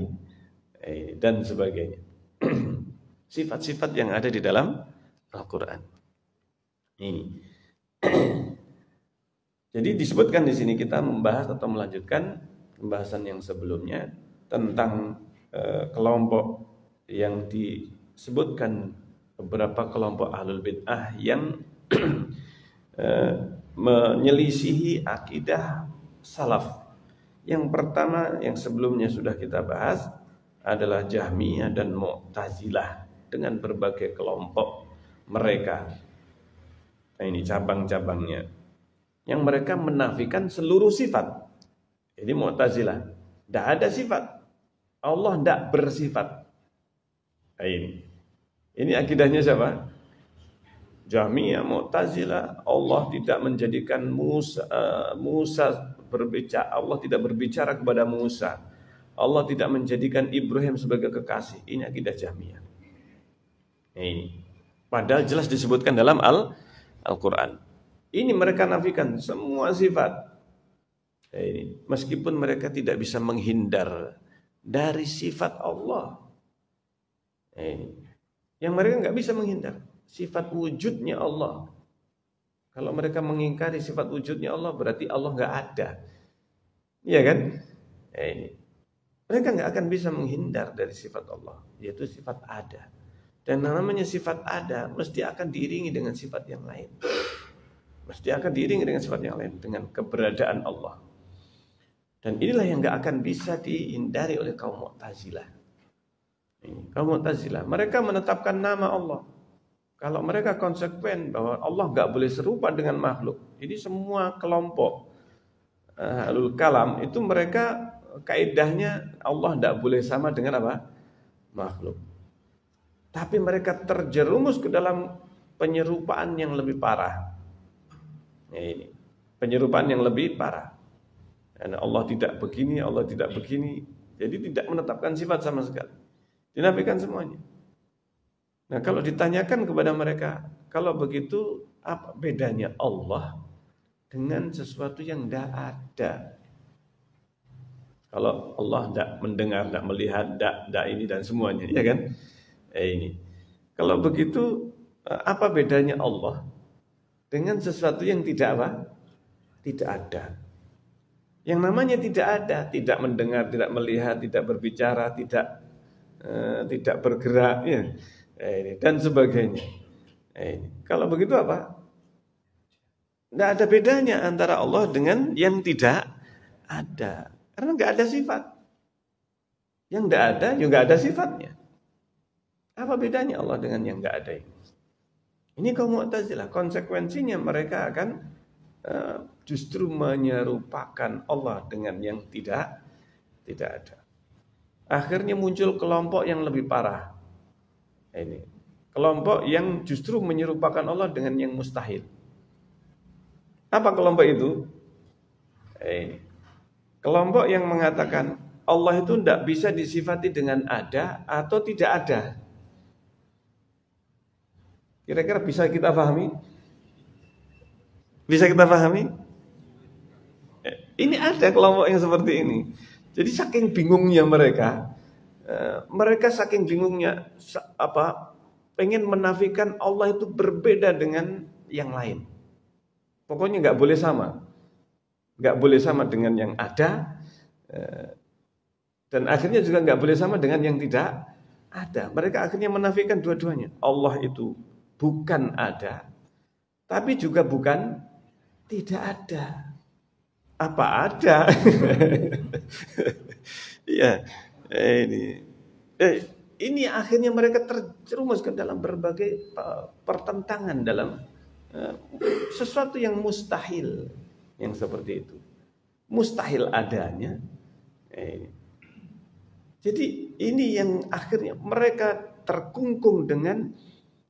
eh, dan sebagainya. Sifat-sifat yang ada di dalam Al-Qur'an. Ini. Jadi disebutkan di sini kita membahas atau melanjutkan pembahasan yang sebelumnya tentang e, kelompok yang disebutkan beberapa kelompok ahlul bid'ah yang e, menyelisihi akidah salaf. Yang pertama yang sebelumnya sudah kita bahas adalah Jahmiyah dan Mu'tazilah dengan berbagai kelompok mereka. Nah, ini cabang-cabangnya. Yang mereka menafikan seluruh sifat. Jadi Mu'tazilah, tidak ada sifat. Allah tidak bersifat. Nah, ini. Ini akidahnya siapa? Jahmiyah, Mu'tazilah, Allah tidak menjadikan Musa, uh, Musa berbicara, Allah tidak berbicara kepada Musa. Allah tidak menjadikan Ibrahim sebagai kekasih. Ini akidah Jahmiyah. Ini. Padahal jelas disebutkan dalam Al Al-Qur'an. Ini mereka nafikan semua sifat. Ini. Meskipun mereka tidak bisa menghindar dari sifat Allah. Ini. Yang mereka nggak bisa menghindar sifat wujudnya Allah. Kalau mereka mengingkari sifat wujudnya Allah, berarti Allah nggak ada. Iya kan? Eh, ini. Mereka nggak akan bisa menghindar dari sifat Allah, yaitu sifat ada. Dan namanya sifat ada mesti akan diiringi dengan sifat yang lain. Mesti akan diiringi dengan sifat yang lain, dengan keberadaan Allah. Dan inilah yang nggak akan bisa dihindari oleh kaum Mu'tazilah. Kaum Mu'tazilah, mereka menetapkan nama Allah kalau mereka konsekuen bahwa Allah gak boleh serupa dengan makhluk, ini semua kelompok eh, alul kalam itu mereka kaidahnya Allah gak boleh sama dengan apa makhluk. Tapi mereka terjerumus ke dalam penyerupaan yang lebih parah. Ya ini penyerupaan yang lebih parah. Karena Allah tidak begini, Allah tidak begini. Jadi tidak menetapkan sifat sama sekali. Dinafikan semuanya. Nah, kalau ditanyakan kepada mereka, kalau begitu apa bedanya Allah dengan sesuatu yang tidak ada? Kalau Allah tidak mendengar, tidak melihat, tidak, tidak ini dan semuanya, ya kan? Eh, ini. Kalau begitu, eh, apa bedanya Allah dengan sesuatu yang tidak apa? Tidak ada. Yang namanya tidak ada, tidak mendengar, tidak melihat, tidak berbicara, tidak uh, tidak bergerak, ya Eh, ini dan sebagainya. Eh, ini. Kalau begitu apa? Tidak ada bedanya antara Allah dengan yang tidak ada. Karena nggak ada sifat. Yang nggak ada juga ya ada sifatnya. Apa bedanya Allah dengan yang nggak ada ini? Ini kaum Mu'tazilah, konsekuensinya mereka akan uh, justru menyerupakan Allah dengan yang tidak tidak ada. Akhirnya muncul kelompok yang lebih parah. Ini kelompok yang justru menyerupakan Allah dengan yang mustahil. Apa kelompok itu? Ini eh, kelompok yang mengatakan Allah itu tidak bisa disifati dengan ada atau tidak ada. Kira-kira bisa kita pahami? Bisa kita pahami? Eh, ini ada kelompok yang seperti ini. Jadi saking bingungnya mereka, Eh, mereka saking bingungnya apa pengen menafikan Allah itu berbeda dengan yang lain. Pokoknya nggak boleh sama, nggak boleh sama dengan yang ada, eh, dan akhirnya juga nggak boleh sama dengan yang tidak ada. Mereka akhirnya menafikan dua-duanya. Allah itu bukan ada, tapi juga bukan tidak ada. Apa ada? Iya. Eh, ini. Eh, ini akhirnya mereka terjerumus ke dalam berbagai eh, pertentangan dalam eh, sesuatu yang mustahil yang seperti itu. Mustahil adanya. Eh, jadi ini yang akhirnya mereka terkungkung dengan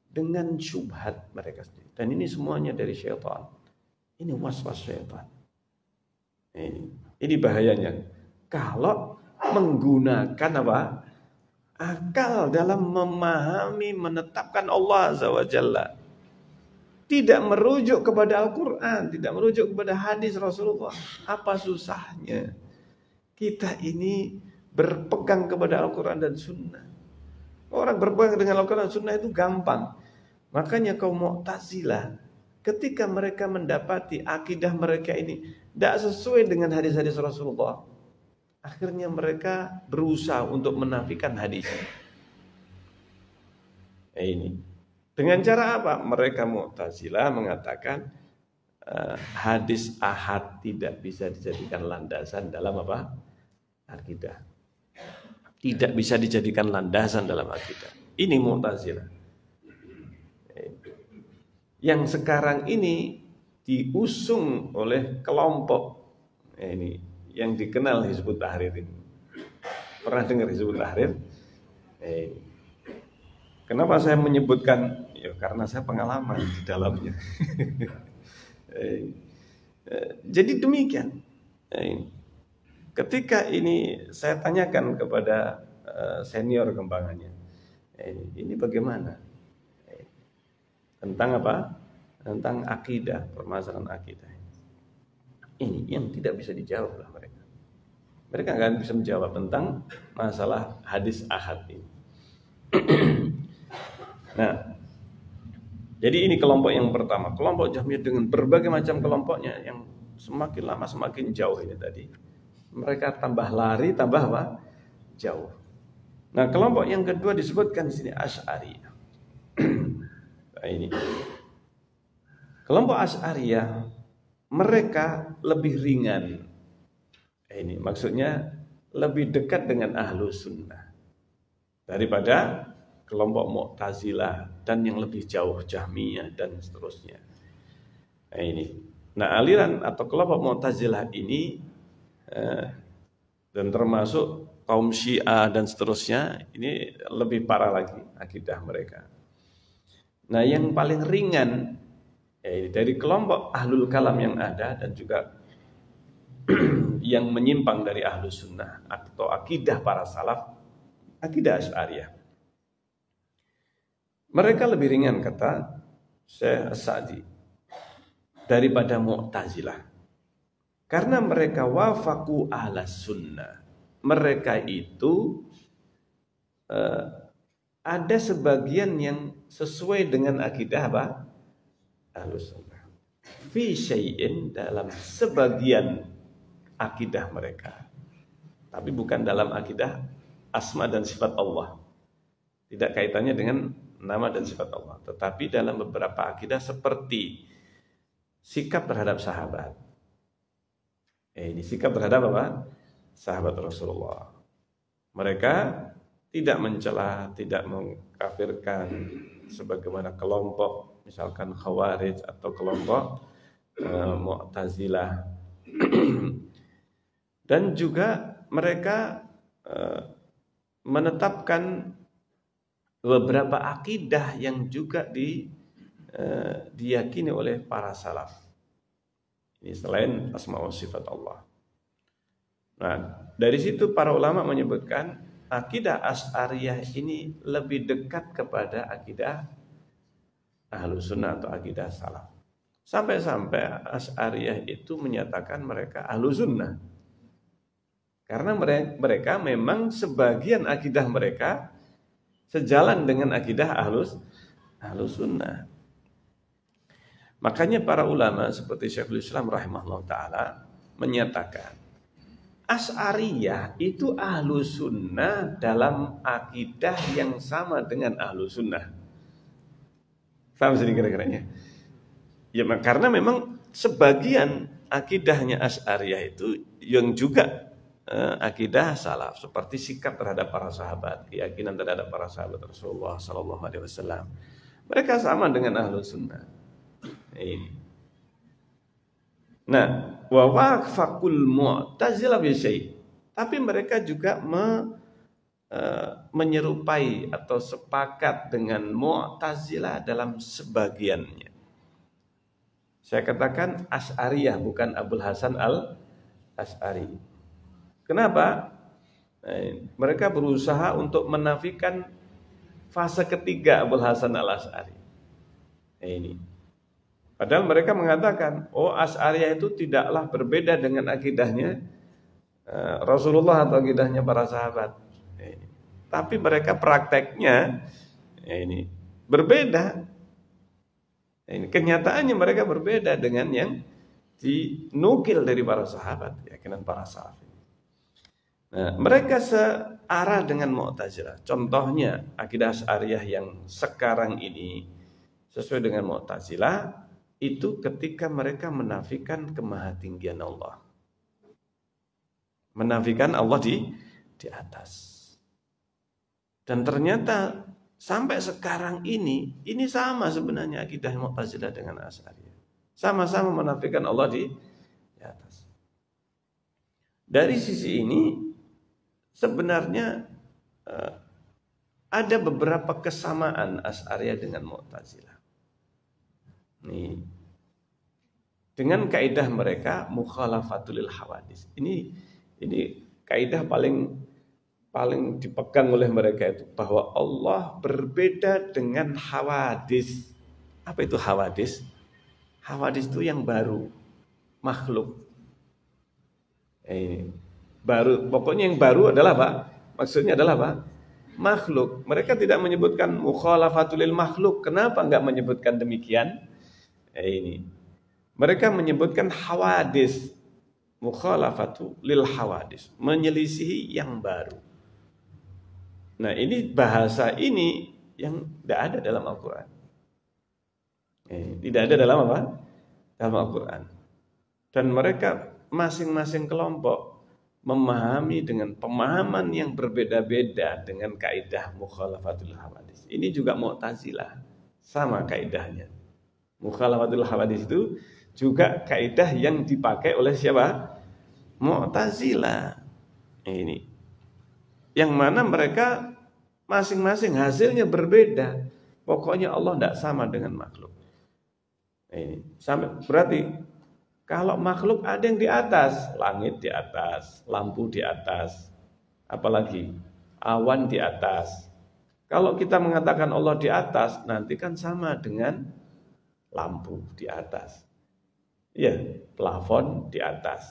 dengan syubhat mereka sendiri. Dan ini semuanya dari syaitan. Ini was-was syaitan. Ini, eh, ini bahayanya. Kalau menggunakan apa? Akal dalam memahami, menetapkan Allah Azza Jalla. Tidak merujuk kepada Al-Quran, tidak merujuk kepada hadis Rasulullah. Apa susahnya? Kita ini berpegang kepada Al-Quran dan Sunnah. Orang berpegang dengan Al-Quran dan Sunnah itu gampang. Makanya kaum Mu'tazilah ketika mereka mendapati akidah mereka ini tidak sesuai dengan hadis-hadis Rasulullah, Akhirnya mereka berusaha untuk menafikan hadis. Nah, ini. Dengan cara apa? Mereka Mu'tazilah mengatakan uh, hadis ahad tidak bisa dijadikan landasan dalam apa? Akidah. Tidak bisa dijadikan landasan dalam akidah. Ini Mu'tazilah. Yang sekarang ini diusung oleh kelompok eh, ini yang dikenal Hizbut Tahrir ini. Pernah dengar Hizbut Tahrir? Eh, kenapa saya menyebutkan? Ya, karena saya pengalaman di dalamnya. eh, eh, jadi demikian. Eh, ketika ini saya tanyakan kepada eh, senior kembangannya, eh, ini bagaimana? Eh, tentang apa? Tentang akidah, permasalahan akidah. Ini yang tidak bisa dijawab oleh mereka. Mereka nggak bisa menjawab tentang masalah hadis ahad ini. nah, jadi ini kelompok yang pertama, kelompok Jahmiyah dengan berbagai macam kelompoknya yang semakin lama semakin jauh ini tadi. Mereka tambah lari, tambah apa? Jauh. Nah, kelompok yang kedua disebutkan di sini asharia. nah, ini. Kelompok Asy'ariyah mereka lebih ringan. Eh, ini maksudnya lebih dekat dengan ahlu sunnah daripada kelompok Mu'tazilah dan yang lebih jauh Jahmiyah dan seterusnya. Nah ini. Nah aliran atau kelompok Mu'tazilah ini eh, dan termasuk kaum Syiah dan seterusnya ini lebih parah lagi akidah mereka. Nah yang paling ringan ya, dari kelompok ahlul kalam yang ada dan juga yang menyimpang dari ahlu sunnah atau akidah para salaf akidah asyariah mereka lebih ringan kata Syekh Sa'di daripada Mu'tazilah karena mereka wafaku ala sunnah mereka itu uh, ada sebagian yang sesuai dengan akidah apa? ahlus sunnah fi syai'in dalam sebagian akidah mereka tapi bukan dalam akidah asma dan sifat Allah tidak kaitannya dengan nama dan sifat Allah tetapi dalam beberapa akidah seperti sikap terhadap sahabat eh, ini sikap terhadap apa sahabat Rasulullah mereka tidak mencela tidak mengkafirkan sebagaimana kelompok misalkan Khawarij atau kelompok e, Mu'tazilah. Dan juga mereka e, menetapkan beberapa akidah yang juga di e, diyakini oleh para salaf. Ini selain asma wa sifat Allah. Nah, dari situ para ulama menyebutkan akidah as'ariyah ini lebih dekat kepada akidah ahlu sunnah atau akidah salaf. Sampai-sampai As'ariyah itu menyatakan mereka ahlu sunnah. Karena mereka memang sebagian akidah mereka sejalan dengan akidah ahlus ahlu sunnah. Makanya para ulama seperti Syekhul Islam rahimahullah ta'ala menyatakan As'ariyah itu ahlu sunnah dalam akidah yang sama dengan ahlu sunnah. Paham sini kira-kiranya? Ya karena memang sebagian akidahnya Asy'ariyah itu yang juga eh, akidah salaf seperti sikap terhadap para sahabat, keyakinan terhadap para sahabat Rasulullah sallallahu alaihi wasallam. Mereka sama dengan ahlu sunnah. Ini. Nah, wa waqfakul mu'tazilah bi Tapi mereka juga me Eh, menyerupai atau sepakat dengan Mu'tazilah dalam sebagiannya. Saya katakan As'ariyah bukan abul Hasan Al-As'ari. Kenapa? Eh, mereka berusaha untuk menafikan fase ketiga abul Hasan Al-As'ari. Eh, ini. Padahal mereka mengatakan, oh As'ariyah itu tidaklah berbeda dengan akidahnya Rasulullah atau akidahnya para sahabat. Ya, Tapi mereka prakteknya ya, ini berbeda. Ya, ini kenyataannya mereka berbeda dengan yang dinukil dari para sahabat, keyakinan para sahabat. Nah, mereka searah dengan Mu'tazilah. Contohnya akidah Asy'ariyah yang sekarang ini sesuai dengan Mu'tazilah itu ketika mereka menafikan kemahatinggian Allah. Menafikan Allah di di atas. Dan ternyata sampai sekarang ini, ini sama sebenarnya akidah Mu'tazilah dengan Asy'ariyah. Sama-sama menafikan Allah di, atas. Dari sisi ini sebenarnya eh, ada beberapa kesamaan Asy'ariyah dengan Mu'tazilah. Nih. Dengan kaidah mereka mukhalafatul hawadis. Ini ini kaidah paling paling dipegang oleh mereka itu bahwa Allah berbeda dengan hawadis. Apa itu hawadis? Hawadis itu yang baru, makhluk. Eh, ini baru, pokoknya yang baru adalah apa? Maksudnya adalah apa? Makhluk. Mereka tidak menyebutkan mukhalafatulil makhluk. Kenapa nggak menyebutkan demikian? Eh, ini. Mereka menyebutkan hawadis, mukhalafatu lil hawadis, menyelisihi yang baru. Nah ini bahasa ini yang tidak ada dalam Al-Quran. Eh, tidak ada dalam apa? Dalam Al-Quran. Dan mereka masing-masing kelompok memahami dengan pemahaman yang berbeda-beda dengan kaidah mukhalafatul hawadis. Ini juga Mu'tazilah, sama kaidahnya. Mukhalafatul hawadis itu juga kaidah yang dipakai oleh siapa? Mu'tazilah. Ini. Yang mana mereka Masing-masing hasilnya berbeda. Pokoknya Allah tidak sama dengan makhluk. Ini. Sampai, berarti kalau makhluk ada yang di atas, langit di atas, lampu di atas, apalagi awan di atas. Kalau kita mengatakan Allah di atas, nanti kan sama dengan lampu di atas. ya plafon di atas.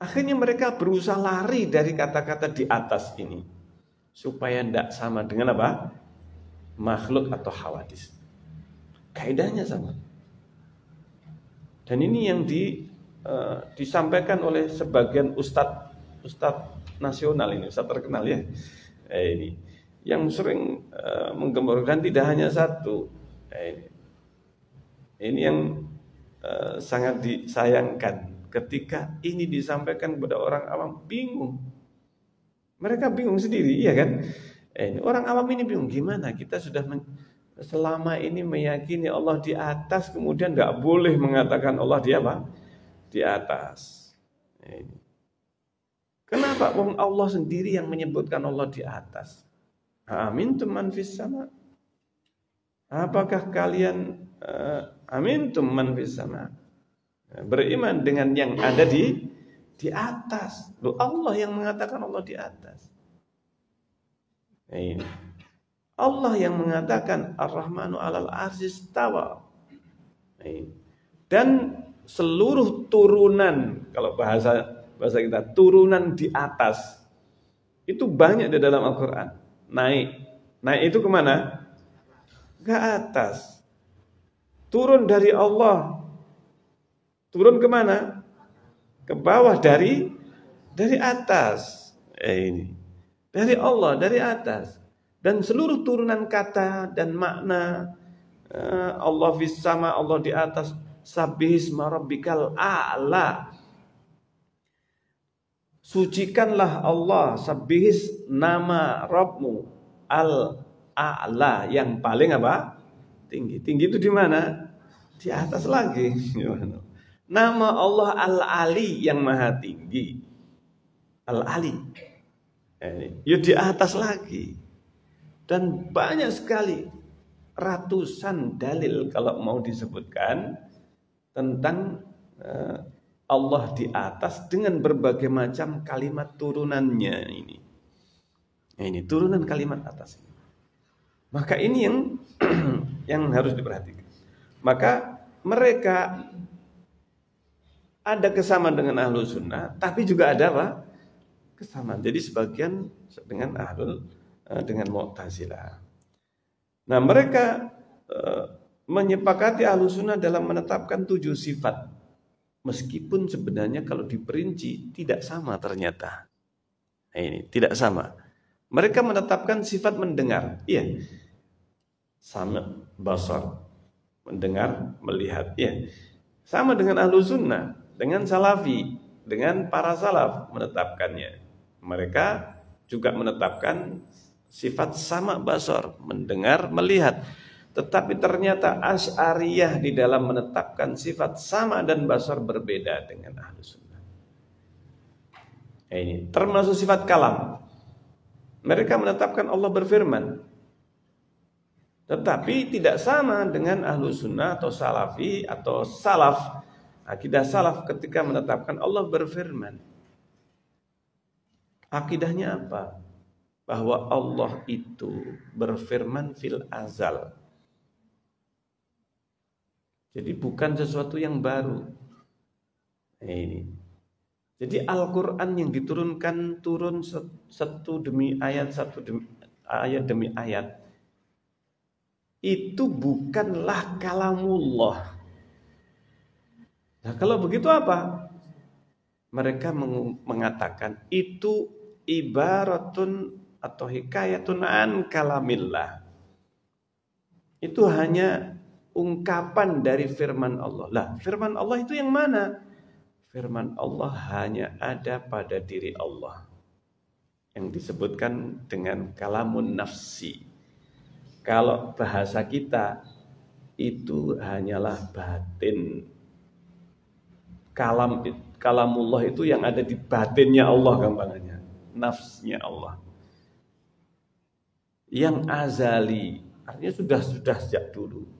Akhirnya mereka berusaha lari dari kata-kata di atas ini supaya tidak sama dengan apa makhluk atau hawadis kaidahnya sama dan ini yang di uh, disampaikan oleh sebagian ustadz ustadz nasional ini ustadz terkenal ya eh, ini yang sering uh, eh, menggemburkan tidak hanya satu eh, ini ini yang uh, sangat disayangkan ketika ini disampaikan kepada orang awam bingung mereka bingung sendiri, iya kan? Eh, orang awam ini bingung gimana kita sudah men, selama ini meyakini Allah di atas, kemudian nggak boleh mengatakan Allah di apa? Di atas. Eh. Kenapa? Wong Allah sendiri yang menyebutkan Allah di atas. Amin teman sama. Apakah kalian uh, amin teman sama? Beriman dengan yang ada di di atas. Loh, Allah yang mengatakan Allah di atas. Ini. Iya. Allah yang mengatakan Ar-Rahmanu alal arsis tawa. Ini. Iya. Dan seluruh turunan, kalau bahasa bahasa kita, turunan di atas. Itu banyak di dalam Al-Quran. Naik. Naik itu kemana? Ke atas. Turun dari Allah. Turun kemana? ke bawah dari dari atas. Eh, ini. Dari Allah, dari atas. Dan seluruh turunan kata dan makna eh, Allah fis sama, Allah di atas. Sabbihisma rabbikal a'la. Sucikanlah Allah, sabbihis nama Rabbmu al-a'la yang paling apa? Tinggi. Tinggi itu di mana? Di atas lagi. Nama Allah Al-Ali yang maha tinggi. Al-Ali. Ya di atas lagi. Dan banyak sekali ratusan dalil kalau mau disebutkan tentang eh, Allah di atas dengan berbagai macam kalimat turunannya ini. Ini turunan kalimat atas ini. Maka ini yang yang harus diperhatikan. Maka mereka ada kesamaan dengan ahlu sunnah, tapi juga ada apa? Kesamaan. Jadi sebagian dengan ahlul eh, dengan mu'tazila. Nah mereka eh, menyepakati ahlu sunnah dalam menetapkan tujuh sifat. Meskipun sebenarnya kalau diperinci tidak sama ternyata. Nah, ini tidak sama. Mereka menetapkan sifat mendengar. Iya. Sama basar. Mendengar, melihat. Iya. Sama dengan ahlu sunnah dengan salafi, dengan para salaf menetapkannya. Mereka juga menetapkan sifat sama basor, mendengar, melihat. Tetapi ternyata Asy'ariyah di dalam menetapkan sifat sama dan basor berbeda dengan ahlu sunnah. Ini termasuk sifat kalam. Mereka menetapkan Allah berfirman, tetapi tidak sama dengan ahlu sunnah atau salafi atau salaf Akidah salaf ketika menetapkan Allah berfirman. Akidahnya apa? Bahwa Allah itu berfirman fil azal. Jadi bukan sesuatu yang baru. ini. Jadi Al-Qur'an yang diturunkan turun satu demi ayat satu demi ayat demi ayat itu bukanlah kalamullah Nah, kalau begitu apa? Mereka mengatakan itu ibaratun atau hikayatun an kalamillah. Itu hanya ungkapan dari firman Allah. Lah, firman Allah itu yang mana? Firman Allah hanya ada pada diri Allah. Yang disebutkan dengan kalamun nafsi. Kalau bahasa kita itu hanyalah batin kalam kalamullah itu yang ada di batinnya Allah gambarannya nafsnya Allah yang azali artinya sudah sudah sejak dulu